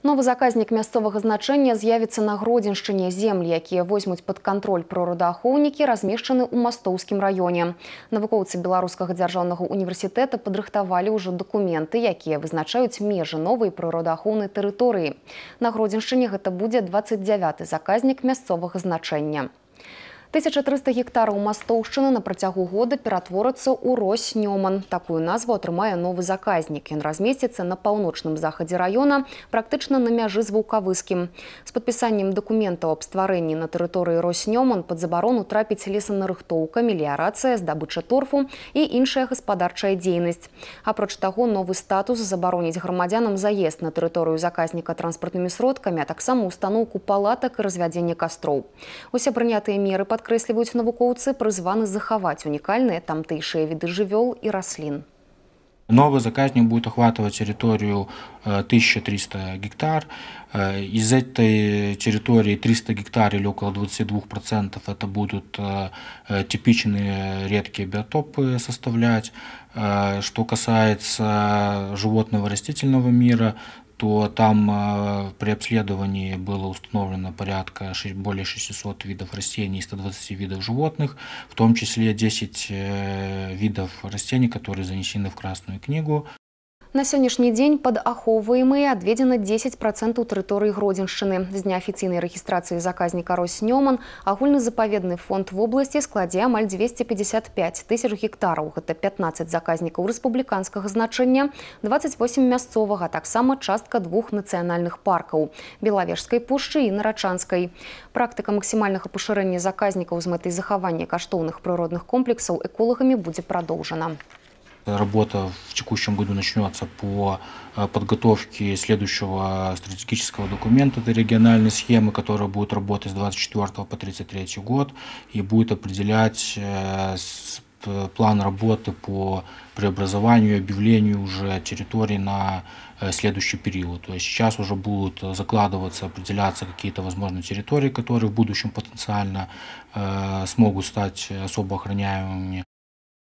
Новы заказнік мясцовага значэння з'явіцца на гродзеншчыне землі, якія возьмуць пад кантроль прыродаахоўнікі, размешчаны ў мастоўскім раёне. Навукоўцы беларускага дзяржаўнага універсітэта падрыхтавалі ўжо дакументы, якія вызначаюць межы новай прыродаахоўнай тэрыторыі. На гродзеншчыне гэта будзе 29 заказнік мясцовага значэння. 1300 гектаров мастоўшчыны на працягу года ператворацца ў Роснёман. Такую назву атрымае новы заказник. Ён размесціцца на паўночным захадзе раёна, практычна на мяжы з вулкавыскім. З падпісаннем дакументаў аб стварэнні на тэрыторыі Роснёман пад забарону трапіць лесанарыхтоўка, меліярацыя, здабыча торфу і іншая гаспадарчая дзейнасць. Апроч таго, новы статус заборонить громадянам заезд на тэрыторыю заказника транспартнымі сродкамі, а само установку палатак і развядзенне кастроў. Усе прынятыя меры пад падкрэсліваюць навукоўцы, прызваны захаваць унікальныя тамтэйшыя віды жывёл і раслін. Новый заказник будет охватывать территорию 1300 э, гектар. Э, из этой территории 300 гектар или около 22% это будут э, типичные редкие биотопы составлять. Что касается животного растительного мира, то там э, при обследовании было установлено порядка более 600 видов растений и 120 видов животных, в том числе 10 э, видов растений, которые занесены в Красную книгу. На сегодняшний день под ахоўваемыя отведено 10% тэрыторыі гродзеншчыны. З дня афіцыйнай рэгістрацыі заказніка Роснёман агульны заповедный фонд в области складе амаль 255 тысяч гектаров. Это 15 заказников республиканского значения, 28 а так само частка двух национальных парков Белавежскай пушчы и Нарачанской. Практика максімальнага пашырэння заказников з мэтай захавання каштоўных прыродных комплексов экологами будет продолжена. Э, работа в текущем году начнется по э, подготовке следующего стратегического документа, это региональной схемы, которая будет работать с 24 по 33 год и будет определять э, план работы по преобразованию и объявлению уже территорий на следующий период. То есть сейчас уже будут закладываться, определяться какие-то возможные территории, которые в будущем потенциально э, смогут стать особо охраняемыми.